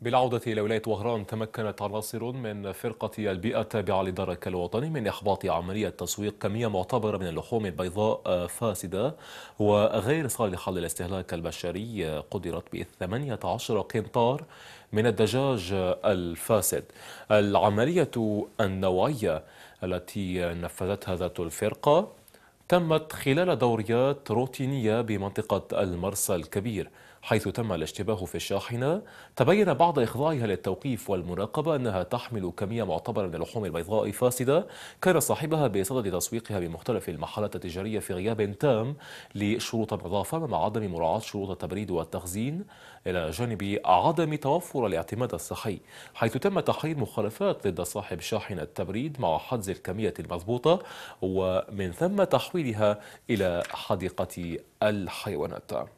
بالعودة إلى ولاية وهران تمكنت عناصر من فرقة البيئة التابعة لدرك الوطني من إحباط عملية تسويق كمية معتبرة من اللحوم البيضاء فاسدة وغير صالحة للاستهلاك البشري قدرت ب 18 قنطار من الدجاج الفاسد العملية النوعية التي نفذتها ذات الفرقة تمت خلال دوريات روتينية بمنطقة المرسى الكبير حيث تم الاشتباه في الشاحنة تبين بعد إخضاعها للتوقيف والمراقبة أنها تحمل كمية معتبرة من اللحوم البيضاء فاسدة كان صاحبها بصدد تسويقها بمختلف المحلات التجارية في غياب تام لشروط النظافة مع عدم مراعاة شروط التبريد والتخزين إلى جانب عدم توفر الاعتماد الصحي حيث تم تحرير مخالفات ضد صاحب شاحنة التبريد مع حجز الكمية المضبوطة ومن ثم تحويل وتحويلها إلى حديقة الحيوانات